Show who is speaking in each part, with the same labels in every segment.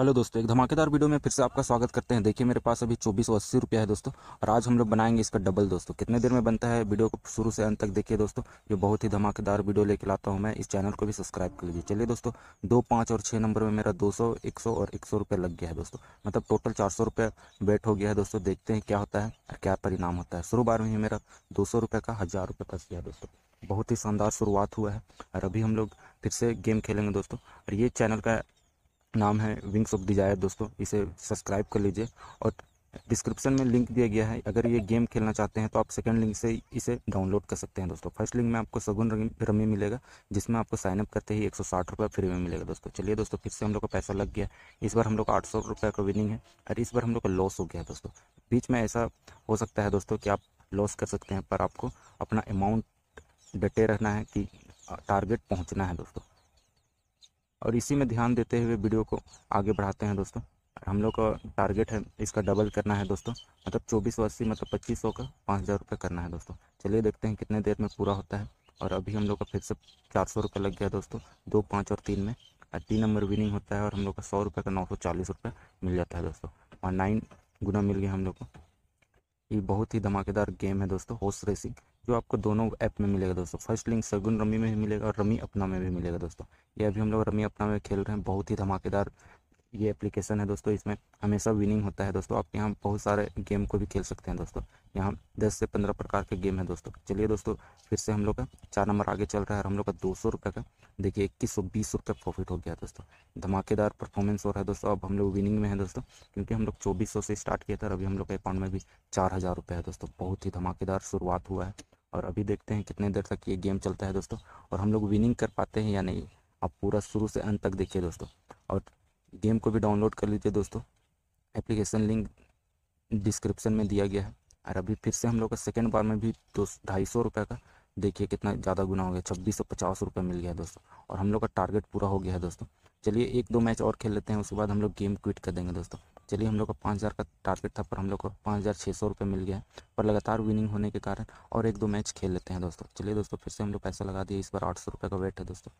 Speaker 1: hello दोस्तों एक धमाकेदार वीडियो में फिर से आपका स्वागत करते हैं देखिए मेरे पास अभी चौबीस सौ अस्सी रुपया है दोस्तों और आज हम लोग बनाएंगे इसका डबल दोस्तों कितने देर में बनता है वीडियो को शुरू से अंत तक देखिए दोस्तों ये बहुत ही धमाकेदार वीडियो लेके लाता हूँ मैं इस चैनल को भी सब्सक्राइब कर लीजिए चलिए दोस्तों दो पाँच और छः नंबर में मेरा दो सौ एक सौ और एक सौ रुपये लग गया है दोस्तों मतलब टोटल चार सौ रुपये वेट हो गया है दोस्तों देखते हैं क्या होता है और क्या परिणाम होता है शुरू बार में ही मेरा दो सौ रुपये का हज़ार रुपये फंस गया दोस्तों बहुत ही शानदार शुरुआत हुआ है और अभी हम लोग फिर से गेम खेलेंगे दोस्तों और ये चैनल का नाम है विंग्स ऑफ डिजायर दोस्तों इसे सब्सक्राइब कर लीजिए और डिस्क्रिप्शन में लिंक दिया गया है अगर ये गेम खेलना चाहते हैं तो आप सेकेंड लिंक से इसे डाउनलोड कर सकते हैं दोस्तों फर्स्ट लिंक में आपको सगुन रमी मिलेगा जिसमें आपको साइनअप करते ही एक सौ फ्री में मिलेगा दोस्तों चलिए दोस्तों फिर से हम लोग का पैसा लग गया इस बार हम लोग आठ सौ का विनिंग है और इस बार हम लोग का लॉस हो गया है दोस्तों बीच में ऐसा हो सकता है दोस्तों कि आप लॉस कर सकते हैं पर आपको अपना अमाउंट डटे रहना है कि टारगेट पहुँचना है दोस्तों और इसी में ध्यान देते हुए वीडियो को आगे बढ़ाते हैं दोस्तों हम लोग का टारगेट है इसका डबल करना है दोस्तों मतलब चौबीस सौ अस्सी मतलब पच्चीस सौ का पाँच हज़ार रुपये करना है दोस्तों चलिए देखते हैं कितने देर में पूरा होता है और अभी हम लोग का फिर से चार सौ रुपये लग गया दोस्तों दो पाँच और तीन में तीन नंबर विनिंग होता है और हम लोग का सौ रुपये का नौ सौ चालीस रुपये मिल जाता है दोस्तों और नाइन गुना मिल गया हम लोग को ये बहुत ही धमाकेदार गेम है दोस्तों हॉर्स रेसिंग जो आपको दोनों ऐप में मिलेगा दोस्तों फर्स्ट लिंक सगुन रमी में भी मिलेगा और रमी अपना में भी मिलेगा दोस्तों ये अभी हम लोग रमी अपना में खेल रहे हैं बहुत ही धमाकेदार ये एप्लीकेशन है दोस्तों इसमें हमेशा विनिंग होता है दोस्तों आप यहाँ बहुत सारे गेम को भी खेल सकते हैं दोस्तों यहाँ दस से पंद्रह प्रकार के गेम है दोस्तों चलिए दोस्तों फिर से हम लोग का चार नंबर आगे चल रहा है और हम लोग का दो सौ रुपये का देखिए इक्कीस सौ बीस रुपये प्रॉफिट हो गया दोस्तों धमाकेदार परफॉर्मेंस हो रहा है दोस्तों अब हम लोग विनिंग में है दोस्तों क्योंकि हम लोग चौबीस सौ से स्टार्ट किया था और अभी हम लोग के अकाउंट में भी चार हज़ार रुपये है दोस्तों बहुत ही धमाकेदार शुरुआत हुआ है और अभी देखते हैं कितने देर तक ये गेम चलता है दोस्तों और हम लोग विनिंग कर पाते हैं या नहीं आप पूरा शुरू से अंत तक देखिए दोस्तों और गेम को भी डाउनलोड कर लीजिए दोस्तों एप्लीकेशन लिंक डिस्क्रिप्शन में दिया गया है और अभी फिर से हम लोग का सेकेंड बार में भी दो ढाई सौ रुपये का देखिए कितना ज़्यादा गुना हो गया छब्बीस सौ पचास रुपये मिल गया है दोस्तों और हम लोग का टारगेट पूरा हो गया है दोस्तों चलिए एक दो मैच और खेल लेते हैं उसके बाद हम लोग गेम क्विट कर देंगे दोस्तों चलिए हम लोग का पाँच हज़ार का टारगेट था पर हम लोग को पाँच हज़ार छः सौ रुपये मिल गया है पर लगातार विनिंग होने के कारण और एक दो मैच खेल लेते हैं दोस्तों चलिए दोस्तों फिर से हम लोग पैसा लगा दिए इस बार आठ सौ रुपये का वेट है दोस्तों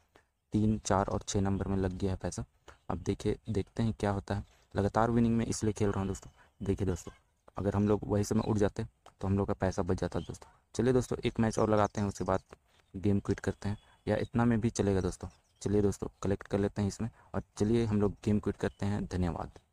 Speaker 1: तीन चार और छः नंबर में लग गया है पैसा अब देखिए देखते हैं क्या होता है लगातार विनिंग में इसलिए खेल रहा हूँ दोस्तों देखिए दोस्तों अगर हम लोग वही समय उठ जाते तो हम लोग का पैसा बच जाता दोस्तों चलिए दोस्तों एक मैच और लगाते हैं उसके बाद गेम क्विट करते हैं या इतना में भी चलेगा दोस्तों चलिए दोस्तों कलेक्ट कर लेते हैं इसमें और चलिए हम लोग गेम क्विट करते हैं धन्यवाद